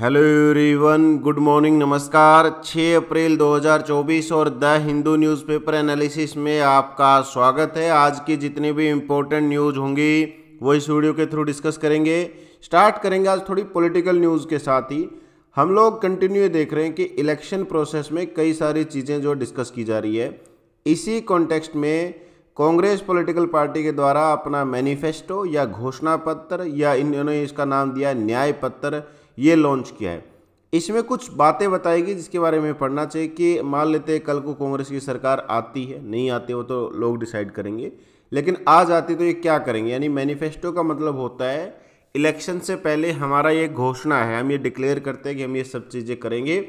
Hello everyone good morning नमस्कार 6 अप्रैल 2024 और the Hindu newspaper analysis में आपका स्वागत है आज की जितनी भी इम्पोर्टेंट न्यूज़ होंगी वो इस वीडियो के थ्रू डिस्कस करेंगे स्टार्ट करेंगे आज थोड़ी पॉलिटिकल न्यूज़ के साथ ही हम लोग कंटिन्यू देख रहे हैं कि इलेक्शन प्रोसेस में कई सारी चीज़ें जो डिस्कस की जा रही है इसी कॉन्टेक्स्ट में कांग्रेस पॉलिटिकल पार्टी के द्वारा अपना मैनिफेस्टो या घोषणा पत्र या इन्होंने इसका नाम दिया न्याय पत्र ये लॉन्च किया है इसमें कुछ बातें बताएगी जिसके बारे में पढ़ना चाहिए कि मान लेते कल को कांग्रेस की सरकार आती है नहीं आती वो तो लोग डिसाइड करेंगे लेकिन आज आती तो ये क्या करेंगे यानी मैनिफेस्टो का मतलब होता है इलेक्शन से पहले हमारा ये घोषणा है हम ये डिक्लेयर करते हैं कि हम ये सब चीज़ें करेंगे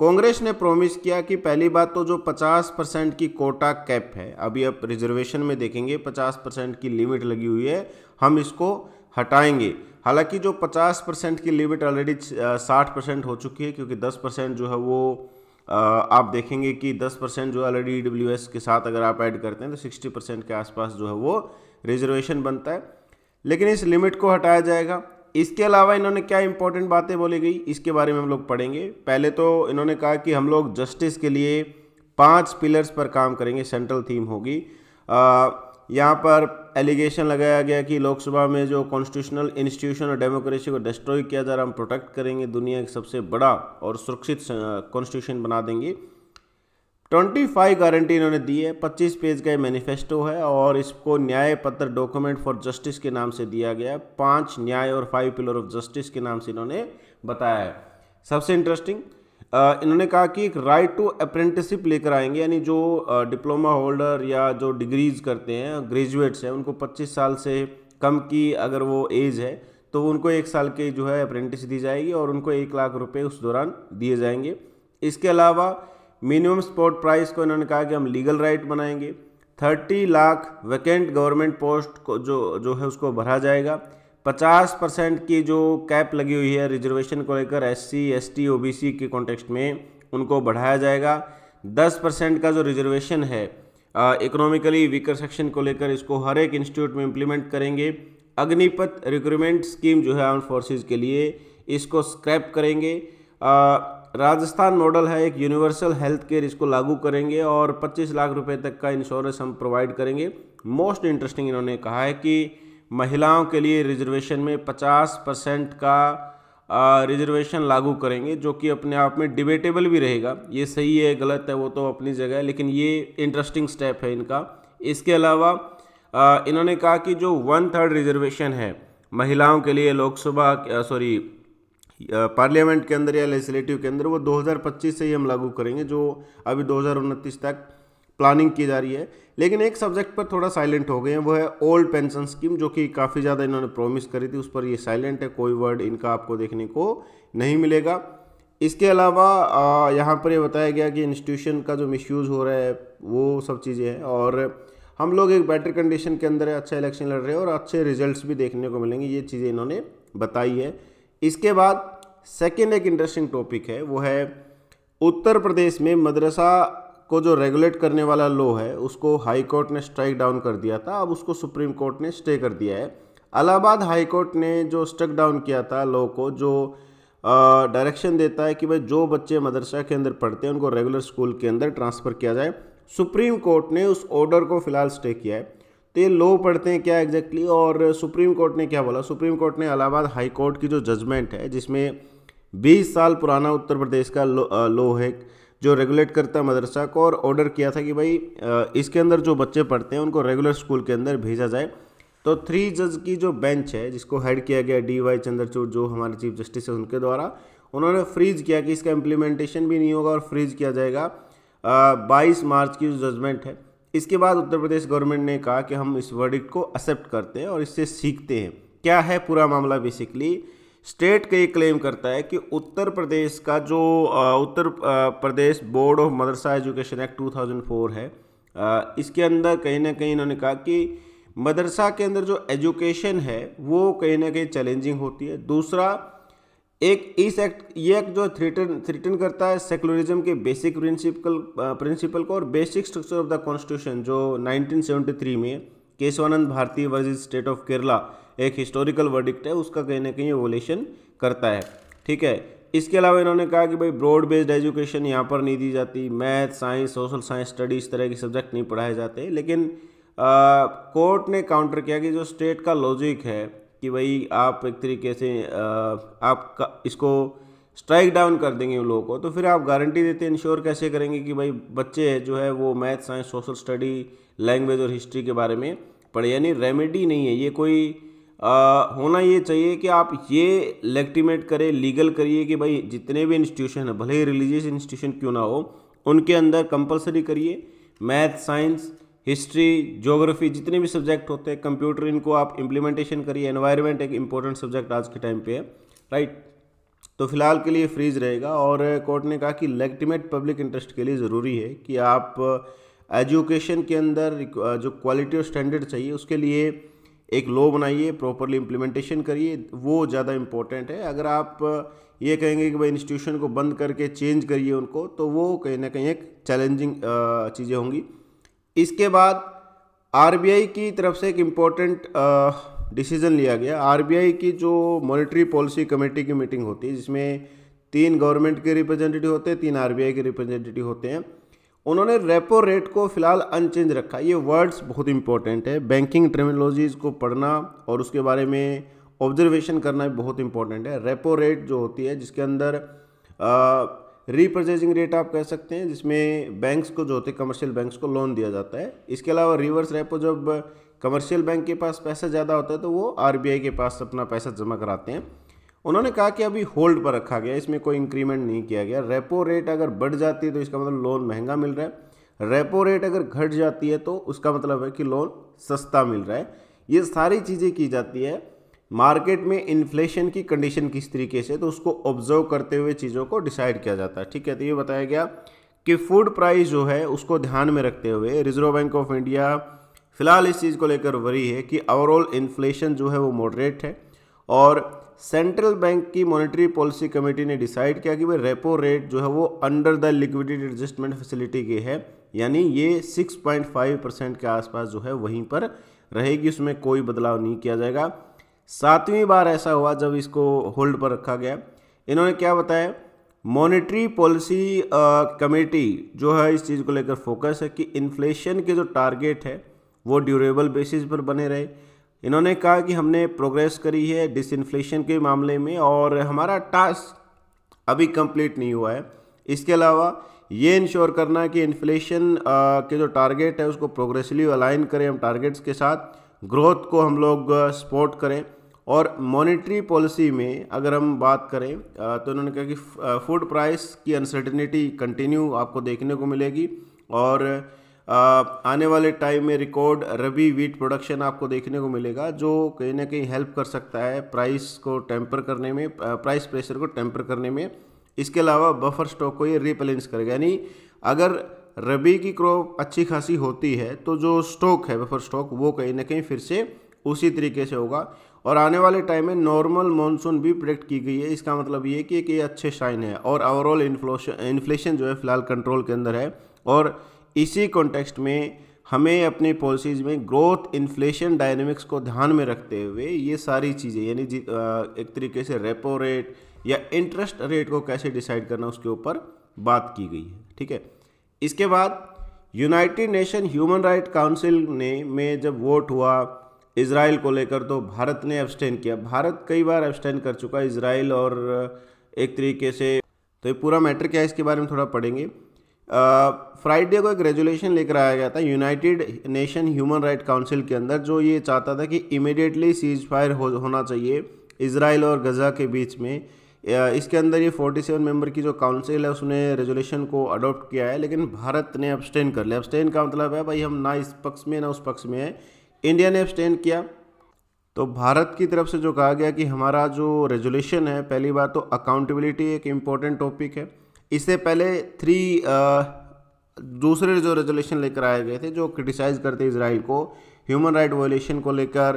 कांग्रेस ने प्रोमिस किया कि पहली बात तो जो 50 परसेंट की कोटा कैप है अभी आप रिजर्वेशन में देखेंगे 50 परसेंट की लिमिट लगी हुई है हम इसको हटाएंगे हालांकि जो 50 परसेंट की लिमिट ऑलरेडी 60 परसेंट हो चुकी है क्योंकि 10 परसेंट जो है वो आप देखेंगे कि 10 परसेंट जो ऑलरेडी ई e के साथ अगर आप ऐड करते हैं तो 60 परसेंट के आसपास जो है वो रिजर्वेशन बनता है लेकिन इस लिमिट को हटाया जाएगा इसके अलावा इन्होंने क्या इंपॉर्टेंट बातें बोली गई इसके बारे में हम लोग पढ़ेंगे पहले तो इन्होंने कहा कि हम लोग जस्टिस के लिए पाँच पिलर्स पर काम करेंगे सेंट्रल थीम होगी यहाँ पर एलिगेशन लगाया गया कि लोकसभा में जो कॉन्स्टिट्यूशनल इंस्टीट्यूशन और डेमोक्रेसी को डिस्ट्रॉय किया जा रहा हम प्रोटेक्ट करेंगे दुनिया के सबसे बड़ा और सुरक्षित कॉन्स्टिट्यूशन बना देंगे ट्वेंटी फाइव गारंटी इन्होंने दी है पच्चीस पेज का ये मैनिफेस्टो है और इसको न्याय पत्र डॉक्यूमेंट फॉर जस्टिस के नाम से दिया गया है पाँच न्याय और फाइव पिलर ऑफ जस्टिस के नाम से इन्होंने बताया है सबसे इंटरेस्टिंग इन्होंने कहा कि एक राइट टू अप्रेंटिसिप लेकर आएंगे यानी जो डिप्लोमा होल्डर या जो डिग्रीज करते हैं ग्रेजुएट्स हैं उनको 25 साल से कम की अगर वो एज है तो उनको एक साल के जो है अप्रेंटिस दी जाएगी और उनको एक लाख रुपये उस दौरान दिए जाएंगे इसके अलावा मिनिमम स्पॉट प्राइस को इन्होंने कहा कि हम लीगल राइट बनाएंगे thirty lakh vacant government post को जो जो है उसको भरा जाएगा पचास परसेंट की जो कैप लगी हुई है रिजर्वेशन को लेकर S C S T O B C के कॉन्टेक्स्ट में उनको बढ़ाया जाएगा दस परसेंट का जो रिजर्वेशन है इकोनॉमिकली वीकर सेक्शन को लेकर इसको हर एक इंस्टीट्यूट में इम्प्लीमेंट करेंगे अग्निपथ रिक्रूटमेंट स्कीम जो है आर्म फोर्सेज के लिए इसको स्क्रैप करेंगे आ, राजस्थान मॉडल है एक यूनिवर्सल हेल्थ केयर इसको लागू करेंगे और 25 लाख रुपए तक का इंश्योरेंस हम प्रोवाइड करेंगे मोस्ट इंटरेस्टिंग इन्होंने कहा है कि महिलाओं के लिए रिजर्वेशन में 50 परसेंट का रिजर्वेशन लागू करेंगे जो कि अपने आप में डिबेटेबल भी रहेगा ये सही है गलत है वो तो अपनी जगह है लेकिन ये इंटरेस्टिंग स्टेप है इनका इसके अलावा इन्होंने कहा कि जो वन थर्ड रिजर्वेशन है महिलाओं के लिए लोकसभा सॉरी पार्लियामेंट के अंदर या लेजिस्लेटिव के अंदर वो 2025 से ही हम लागू करेंगे जो अभी दो तक प्लानिंग की जा रही है लेकिन एक सब्जेक्ट पर थोड़ा साइलेंट हो गए हैं वो है ओल्ड पेंशन स्कीम जो कि काफ़ी ज़्यादा इन्होंने प्रॉमिस करी थी उस पर ये साइलेंट है कोई वर्ड इनका आपको देखने को नहीं मिलेगा इसके अलावा यहाँ पर ये बताया गया कि इंस्टीट्यूशन का जो मिसयूज़ हो रहा है वो सब चीज़ें हैं और हम लोग एक बेटर कंडीशन के अंदर अच्छा इलेक्शन लड़ रहे हैं और अच्छे रिजल्ट भी देखने को मिलेंगे ये चीज़ें इन्होंने बताई है इसके बाद सेकेंड एक इंटरेस्टिंग टॉपिक है वो है उत्तर प्रदेश में मदरसा को जो रेगुलेट करने वाला लॉ है उसको हाई कोर्ट ने स्ट्राइक डाउन कर दिया था अब उसको सुप्रीम कोर्ट ने स्टे कर दिया है अलाहाबाद हाई कोर्ट ने जो स्ट्रक डाउन किया था लॉ को जो डायरेक्शन देता है कि भाई जो बच्चे मदरसा के अंदर पढ़ते हैं उनको रेगुलर स्कूल के अंदर ट्रांसफ़र किया जाए सुप्रीम कोर्ट ने उस ऑर्डर को फिलहाल स्टे किया है तो ये लो पढ़ते हैं क्या एग्जैक्टली exactly? और सुप्रीम कोर्ट ने क्या बोला सुप्रीम कोर्ट ने अलाहाबाद हाई कोर्ट की जो जजमेंट है जिसमें 20 साल पुराना उत्तर प्रदेश का लो, है जो रेगुलेट करता है मदरसा को और ऑर्डर किया था कि भाई इसके अंदर जो बच्चे पढ़ते हैं उनको रेगुलर स्कूल के अंदर भेजा जाए तो थ्री जज की जो बेंच है जिसको हेड किया गया डी वाई चंद्रचूड़ जो हमारे चीफ जस्टिस है उनके द्वारा उन्होंने फ्रीज किया कि इसका इम्प्लीमेंटेशन भी नहीं होगा और फ्रीज किया जाएगा बाईस मार्च की जो जजमेंट है इसके बाद उत्तर प्रदेश गवर्नमेंट ने कहा कि हम इस वर्डिक्ट को एक्सेप्ट करते हैं और इससे सीखते हैं क्या है पूरा मामला बेसिकली स्टेट का ये क्लेम करता है कि उत्तर प्रदेश का जो Uttar Pradesh board of madrasa education act 2004 है इसके अंदर कहीं ना कहीं इन्होंने कहा कि मदरसा के अंदर जो एजुकेशन है वो कहीं ना कहीं चैलेंजिंग होती है दूसरा एक इस एक्ट ये एक जो थ्रिटन थ्रिटन करता है सेकुलरिज्म के बेसिक प्रिंसिपल प्रिंसिपल को और basic structure of the constitution जो 1973 में Kesavananda Bharati versus state of Kerala एक हिस्टोरिकल वर्डिक्ट है उसका कहीं ना कहीं वोल्यूशन करता है ठीक है इसके अलावा इन्होंने कहा कि भाई ब्रॉड बेस्ड एजुकेशन यहाँ पर नहीं दी जाती math science social science study इस तरह के सब्जेक्ट नहीं पढ़ाए जाते लेकिन कोर्ट ने काउंटर किया कि जो स्टेट का लॉजिक है कि भाई आप एक तरीके से आप इसको स्ट्राइक डाउन कर देंगे उन लोगों को तो फिर आप गारंटी देते इंश्योर कैसे करेंगे कि भाई बच्चे जो है वो math science social study language और हिस्ट्री के बारे में पढ़े यानी रेमेडी नहीं है ये कोई आ, होना ये चाहिए कि आप ये लेक्टिमेट करें लीगल करिए कि भाई जितने भी इंस्टीट्यूशन हैं भले ही रिलीजियस इंस्टीट्यूशन क्यों ना हो उनके अंदर कंपलसरी करिए मैथ साइंस हिस्ट्री जोग्राफी जितने भी सब्जेक्ट होते हैं कंप्यूटर इनको आप इम्प्लीमेंटेशन करिए एनवायरमेंट एक इंपॉर्टेंट सब्जेक्ट आज के टाइम पे है राइट तो फिलहाल के लिए फ्रीज रहेगा और कोर्ट ने कहा कि लेगटिमेट पब्लिक इंटरेस्ट के लिए ज़रूरी है कि आप एजुकेशन के अंदर जो क्वालिटी और स्टैंडर्ड चाहिए उसके लिए एक लॉ बनाइए प्रॉपरली इम्प्लीमेंटेशन करिए वो ज़्यादा इम्पोर्टेंट है अगर आप ये कहेंगे कि भाई इंस्टीट्यूशन को बंद करके चेंज करिए उनको तो वो कहीं ना कहीं एक चैलेंजिंग चीज़ें होंगी इसके बाद आर की तरफ से एक इम्पोर्टेंट डिसीज़न लिया गया आर की जो मॉनिटरी पॉलिसी कमेटी की मीटिंग होती है जिसमें तीन गवर्नमेंट के रिप्रेजेंटेटिव होते हैं तीन आरबीआई के रिप्रेजेंटेटिव होते हैं उन्होंने रेपो रेट को फिलहाल अनचेंज रखा ये वर्ड्स बहुत इंपॉर्टेंट है बैंकिंग टर्मिनोलॉजीज़ को पढ़ना और उसके बारे में ऑब्जर्वेशन करना भी बहुत इंपॉर्टेंट है रेपो रेट जो होती है जिसके अंदर रीपर्चेजिंग रेट आप कह सकते हैं जिसमें बैंक्स को जो होते हैं कमर्शियल बैंक्स को लोन दिया जाता है इसके अलावा रिवर्स रेपो जब कमर्शियल बैंक के पास पैसा ज़्यादा होता है तो वो आरबीआई के पास अपना पैसा जमा कराते हैं उन्होंने कहा कि अभी होल्ड पर रखा गया इसमें कोई इंक्रीमेंट नहीं किया गया रेपो रेट अगर बढ़ जाती है तो इसका मतलब लोन महंगा मिल रहा है रेपो रेट अगर घट जाती है तो उसका मतलब है कि लोन सस्ता मिल रहा है ये सारी चीज़ें की जाती है मार्केट में इन्फ्लेशन की कंडीशन किस तरीके से तो उसको ऑब्जर्व करते हुए चीज़ों को डिसाइड किया जाता है ठीक है तो ये बताया गया कि फूड प्राइस जो है उसको ध्यान में रखते हुए रिजर्व बैंक ऑफ इंडिया फिलहाल इस चीज़ को लेकर वरी है कि ओवरऑल इन्फ्लेशन जो है वो मॉडरेट है और सेंट्रल बैंक की मॉनेटरी पॉलिसी कमेटी ने डिसाइड किया कि भाई रेपो रेट जो है वो under the liquidity adjustment facility के है यानी ये 6.5 परसेंट के आसपास जो है वहीं पर रहेगी उसमें कोई बदलाव नहीं किया जाएगा सातवीं बार ऐसा हुआ जब इसको होल्ड पर रखा गया इन्होंने क्या बताया मॉनेटरी पॉलिसी कमेटी जो है इस चीज़ को लेकर फोकस है कि इन्फ्लेशन के जो टारगेट है वो ड्यूरेबल बेसिस पर बने रहे इन्होंने कहा कि हमने प्रोग्रेस करी है डिसइन्फ्लेशन के मामले में और हमारा टास्क अभी कंप्लीट नहीं हुआ है इसके अलावा ये इंश्योर करना कि इन्फ्लेशन के जो टारगेट है उसको प्रोग्रेसिवली अलाइन करें हम टारगेट्स के साथ ग्रोथ को हम लोग सपोर्ट करें और मॉनेटरी पॉलिसी में अगर हम बात करें तो उन्होंने कहा कि फूड प्राइस की अनसर्टनिटी कंटिन्यू आपको देखने को मिलेगी और आने वाले टाइम में रिकॉर्ड रबी वीट प्रोडक्शन आपको देखने को मिलेगा जो कहीं ना कहीं हेल्प कर सकता है प्राइस को टेम्पर करने में प्राइस प्रेशर को टेम्पर करने में इसके अलावा बफर स्टॉक को ये रिपेलेंस करेगा यानी अगर रबी की क्रॉप अच्छी खासी होती है तो जो स्टॉक है बफर स्टॉक वो कहीं ना कहीं फिर से उसी तरीके से होगा और आने वाले टाइम में नॉर्मल मानसून भी प्रोडक्ट की गई है इसका मतलब ये कि एक ये अच्छे साइन है और ओवरऑल इन्फ्लेशन जो है फिलहाल कंट्रोल के अंदर है और इसी कॉन्टेक्स्ट में हमें अपनी पॉलिसीज़ में ग्रोथ इन्फ्लेशन डायनेमिक्स को ध्यान में रखते हुए ये सारी चीज़ें यानी एक तरीके से रेपो रेट या इंटरेस्ट रेट को कैसे डिसाइड करना उसके ऊपर बात की गई है ठीक है इसके बाद united nation human right council ने में जब वोट हुआ इसराइल को लेकर तो भारत ने एब्सटेन किया भारत कई बार एब्सटेन कर चुका है इसराइल और एक तरीके से तो ये पूरा मैटर क्या है इसके बारे में थोड़ा पढ़ेंगे फ्राइडे को एक रेजुलेशन लेकर आया गया था united nation human right council के अंदर जो ये चाहता था कि इमिडिएटली सीज फायर हो, होना चाहिए इसराइल और गज़ा के बीच में इसके अंदर ये 47 मेंबर की जो काउंसिल है उसने रेजोल्यूशन को अडॉप्ट किया है लेकिन भारत ने अपस्टेंड कर लिया एब्सटेन का मतलब है भाई हम ना इस पक्ष में ना उस पक्ष में है इंडिया ने एब्सटेन किया तो भारत की तरफ से जो कहा गया कि हमारा जो रेजोल्यूशन है पहली बात तो अकाउंटेबिलिटी एक इम्पॉर्टेंट टॉपिक है इससे पहले थ्री दूसरे जो रेजोल्यूशन लेकर आए गए थे जो क्रिटिसाइज़ करते इसराइल को ह्यूमन राइट वायोलेशन को लेकर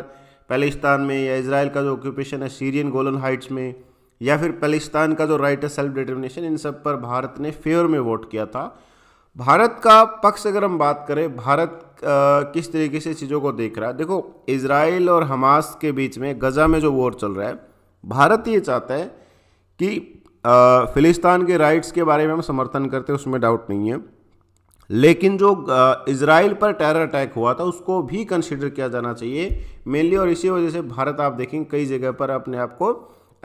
पैलेस्तान में या इसराइल का जो ऑक्यूपेशन है सीरियन गोलन हाइट्स में या फिर पैलेस्तान का जो राइट है सेल्फ डिटर्मिनेशन इन सब पर भारत ने फेवर में वोट किया था भारत का पक्ष अगर हम बात करें भारत किस तरीके से चीज़ों को देख रहा है देखो इसराइल और हमास के बीच में गज़ा में जो वॉर चल रहा है भारत ये चाहता है कि फ़िलिस्तान के राइट्स के बारे में हम समर्थन करते हैं उसमें डाउट नहीं है लेकिन जो इसराइल पर टेरर अटैक हुआ था उसको भी कंसिडर किया जाना चाहिए मेनली और इसी वजह से भारत आप देखेंगे कई जगह पर अपने आप को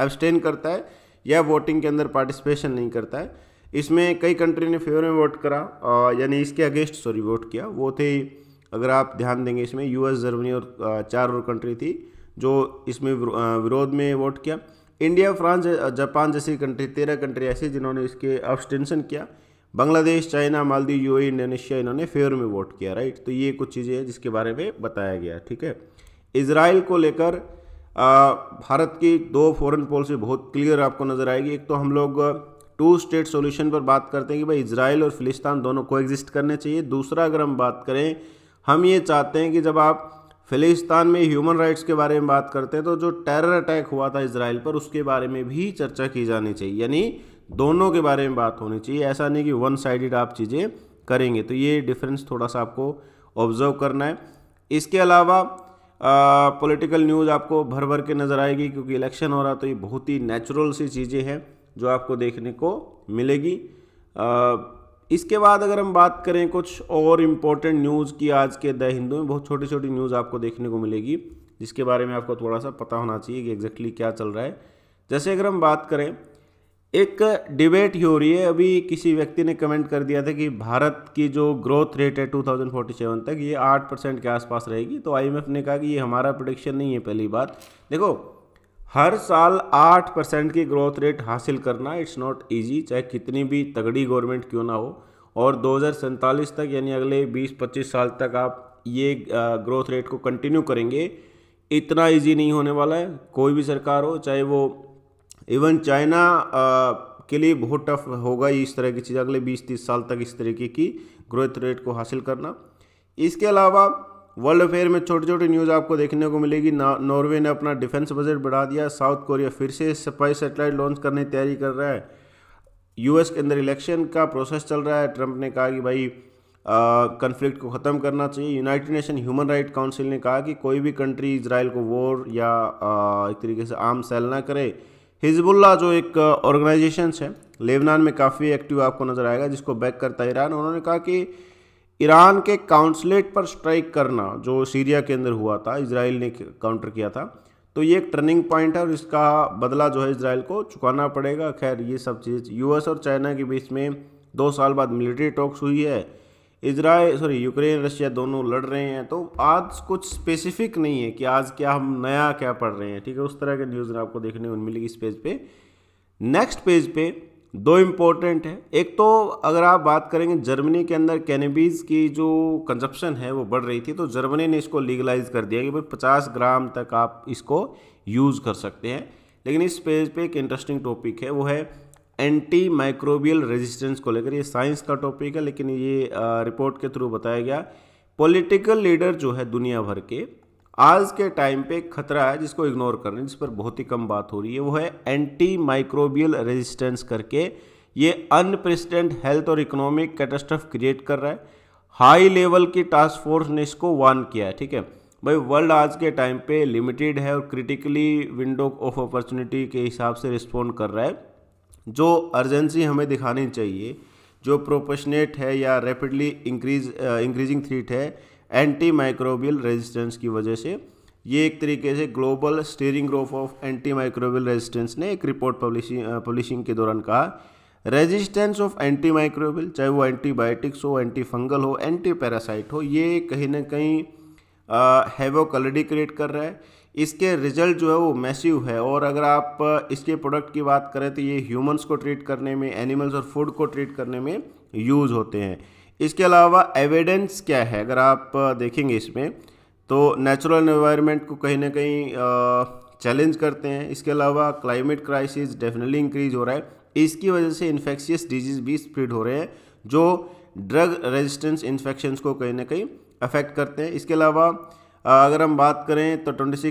एब्सटेन करता है या वोटिंग के अंदर पार्टिसिपेशन नहीं करता है इसमें कई कंट्री ने फेवर में वोट करा यानी इसके अगेंस्ट सॉरी वोट किया वो थे अगर आप ध्यान देंगे इसमें यूएस जर्मनी और चार और कंट्री थी जो इसमें विरोध में वोट किया इंडिया फ्रांस जापान जैसी कंट्री तेरह कंट्री ऐसी जिन्होंने इसके ऑब्सटेंशन किया बांग्लादेश चाइना मालदीव यू इंडोनेशिया इन्होंने फेवर में वोट किया राइट तो ये कुछ चीज़ें हैं जिसके बारे में बताया गया ठीक है इसराइल को लेकर भारत की दो फॉरेन पॉलिसी बहुत क्लियर आपको नज़र आएगी एक तो हम लोग टू स्टेट सॉल्यूशन पर बात करते हैं कि भाई इसराइल और फिलिस्तान दोनों को एग्जिस्ट करने चाहिए दूसरा अगर हम बात करें हम ये चाहते हैं कि जब आप फिलिस्तान में ह्यूमन राइट्स के बारे में बात करते हैं तो जो टेरर अटैक हुआ था इसराइल पर उसके बारे में भी चर्चा की जानी चाहिए यानी दोनों के बारे में बात होनी चाहिए ऐसा नहीं कि वन साइडेड आप चीज़ें करेंगे तो ये डिफरेंस थोड़ा सा आपको ऑब्जर्व करना है इसके अलावा पॉलिटिकल न्यूज़ आपको भर भर के नज़र आएगी क्योंकि इलेक्शन हो रहा तो ये बहुत ही नेचुरल सी चीज़ें हैं जो आपको देखने को मिलेगी आ, इसके बाद अगर हम बात करें कुछ और इम्पोर्टेंट न्यूज़ की आज के द हिंदू में बहुत छोटी छोटी न्यूज़ आपको देखने को मिलेगी जिसके बारे में आपको थोड़ा सा पता होना चाहिए कि एग्जैक्टली क्या चल रहा है जैसे अगर हम बात करें एक डिबेट ही हो रही है अभी किसी व्यक्ति ने कमेंट कर दिया था कि भारत की जो ग्रोथ रेट है 2047 तक ये 8 परसेंट के आसपास रहेगी तो आईएमएफ ने कहा कि ये हमारा प्रोडिक्शन नहीं है पहली बात देखो हर साल आठ परसेंट की ग्रोथ रेट हासिल करना इट्स नॉट ईजी चाहे कितनी भी तगड़ी गवर्नमेंट क्यों ना हो और दो तक यानी अगले 20-25 साल तक आप ये ग्रोथ रेट को कंटिन्यू करेंगे इतना इजी नहीं होने वाला है कोई भी सरकार हो चाहे वो इवन चाइना के लिए बहुत टफ होगा इस तरह की चीज़ अगले 20-30 साल तक इस तरीके की ग्रोथ रेट को हासिल करना इसके अलावा वर्ल्ड अफेयर में छोटी छोटी न्यूज़ आपको देखने को मिलेगी नॉर्वे ने अपना डिफेंस बजट बढ़ा दिया साउथ कोरिया फिर से स्पाई सेटेलाइट लॉन्च करने की तैयारी कर रहा है यूएस के अंदर इलेक्शन का प्रोसेस चल रहा है ट्रंप ने कहा कि भाई कन्फ्लिक्ट को ख़त्म करना चाहिए united nation human right council ने कहा कि कोई भी कंट्री इसराइल को वॉर या आ, एक तरीके से आम सेल ना करे हिजबुल्ला जो एक ऑर्गेनाइजेशन है लेबनान में काफ़ी एक्टिव आपको नज़र आएगा जिसको बैक करता ईरान उन्होंने कहा कि ईरान के काउंसलेट पर स्ट्राइक करना जो सीरिया के अंदर हुआ था इसराइल ने काउंटर किया था तो ये एक टर्निंग पॉइंट है और इसका बदला जो है इसराइल को चुकाना पड़ेगा खैर ये सब चीज़ यूएस और चाइना के बीच में दो साल बाद मिलिट्री टॉक्स हुई है इसराइल सॉरी यूक्रेन रशिया दोनों लड़ रहे हैं तो आज कुछ स्पेसिफिक नहीं है कि आज क्या हम नया क्या पढ़ रहे हैं ठीक है उस तरह के न्यूज़ आपको देखने को मिलेगी इस पेज पे नेक्स्ट पेज पे दो इम्पोर्टेंट है एक तो अगर आप बात करेंगे जर्मनी के अंदर कैनबीज की जो कंजप्शन है वो बढ़ रही थी तो जर्मनी ने इसको लीगलाइज कर दिया कि भाई पचास ग्राम तक आप इसको यूज़ कर सकते हैं लेकिन इस पेज पे एक इंटरेस्टिंग टॉपिक है वो है एंटी माइक्रोबियल रेजिस्टेंस को लेकर ये साइंस का टॉपिक है लेकिन ये रिपोर्ट के थ्रू बताया गया पॉलिटिकल लीडर जो है दुनिया भर के आज के टाइम पे खतरा है जिसको इग्नोर करने जिस पर बहुत ही कम बात हो रही है वो है एंटी माइक्रोबियल रेजिस्टेंस करके ये अनप्रेसिडेंट हेल्थ और इकोनॉमिक कैटास्ट्रफ क्रिएट कर रहा है हाई लेवल की टास्क फोर्स ने इसको वार्न किया है ठीक है भाई वर्ल्ड आज के टाइम पे लिमिटेड है और क्रिटिकली विंडो ऑफ अपॉर्चुनिटी के हिसाब से रिस्पॉन्ड कर रहा है जो अर्जेंसी हमें दिखानी चाहिए जो प्रोपोशनेट है या रैपिडली इंक्रीज इंक्रीजिंग थ्रीट है एंटी माइक्रोबियल रेजिस्टेंस की वजह से ये एक तरीके से global steering group of anti microbial resistance ने एक रिपोर्ट पब्लिशिंग पब्लिशिंग के दौरान कहा रेजिस्टेंस ऑफ एंटी माइक्रोबियल चाहे वो एंटीबायोटिक्स हो एंटी फंगल हो एंटी पैरासाइट हो ये कहीं ना कहीं हैवोकलडी क्रिएट कर रहा है इसके रिजल्ट जो है वो मैसिव है और अगर आप इसके प्रोडक्ट की बात करें तो ये ह्यूमंस को ट्रीट करने में एनिमल्स और फूड को ट्रीट करने में यूज़ होते हैं इसके अलावा एविडेंस क्या है अगर आप देखेंगे इसमें तो नेचुरल एनवायरनमेंट को कहीं ना कहीं चैलेंज करते हैं इसके अलावा क्लाइमेट क्राइसिस डेफिनेटली इंक्रीज हो रहा है इसकी वजह से इन्फेक्शियस डिजीज भी स्प्रेड हो रहे हैं जो ड्रग रेजिस्टेंस इन्फेक्शन को कहीं ना कहीं अफेक्ट करते हैं इसके अलावा अगर हम बात करें तो 26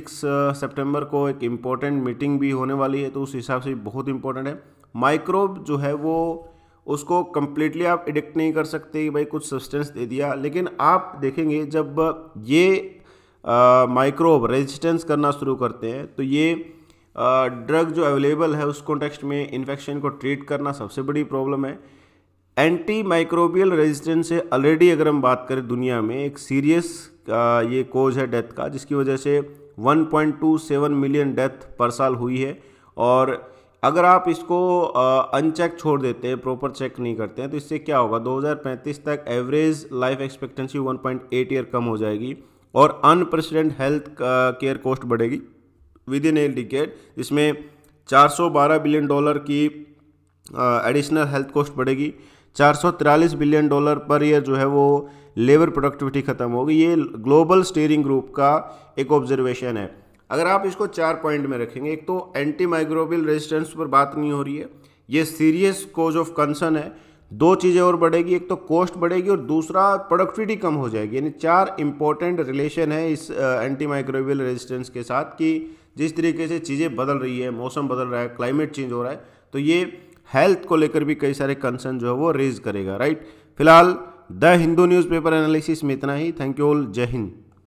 सितंबर को एक इम्पॉर्टेंट मीटिंग भी होने वाली है तो उस हिसाब से बहुत इम्पोर्टेंट है माइक्रोब जो है वो उसको कम्प्लीटली आप एडिक्ट नहीं कर सकते कि भाई कुछ सब्सटेंस दे दिया लेकिन आप देखेंगे जब ये माइक्रोब रेजिस्टेंस करना शुरू करते हैं तो ये ड्रग जो अवेलेबल है उस कॉन्टेक्स्ट में इन्फेक्शन को ट्रीट करना सबसे बड़ी प्रॉब्लम है एंटी माइक्रोबियल रेजिस्टेंस से ऑलरेडी अगर हम बात करें दुनिया में एक सीरियस ये कोज है डेथ का जिसकी वजह से 1.27 मिलियन डेथ पर साल हुई है और अगर आप इसको अनचेक छोड़ देते हैं प्रॉपर चेक नहीं करते हैं तो इससे क्या होगा 2035 तक एवरेज लाइफ एक्सपेक्टेंसी 1.8 ईयर कम हो जाएगी और अनप्रेसिडेंट हेल्थ केयर कॉस्ट बढ़ेगी विद इन ए डिकेट इसमें 412 बिलियन डॉलर की एडिशनल हेल्थ कॉस्ट बढ़ेगी 443 बिलियन डॉलर पर ईयर जो है वो लेबर प्रोडक्टिविटी ख़त्म होगी ये ग्लोबल स्टेयरिंग ग्रुप का एक ऑब्जर्वेशन है अगर आप इसको चार पॉइंट में रखेंगे एक तो एंटी माइक्रोबियल रेजिस्टेंस पर बात नहीं हो रही है ये सीरियस कोज ऑफ कंसर्न है दो चीज़ें और बढ़ेगी एक तो कॉस्ट बढ़ेगी और दूसरा प्रोडक्टिविटी कम हो जाएगी यानी चार इंपॉर्टेंट रिलेशन है इस एंटी माइक्रोबियल रेजिस्टेंस के साथ कि जिस तरीके से चीज़ें बदल रही है मौसम बदल रहा है क्लाइमेट चेंज हो रहा है तो ये हेल्थ को लेकर भी कई सारे कंसर्न जो है वो रेज करेगा राइट फिलहाल द हिंदू न्यूज़पेपर एनालिसिस में इतना ही थैंक यू ऑल जय हिंद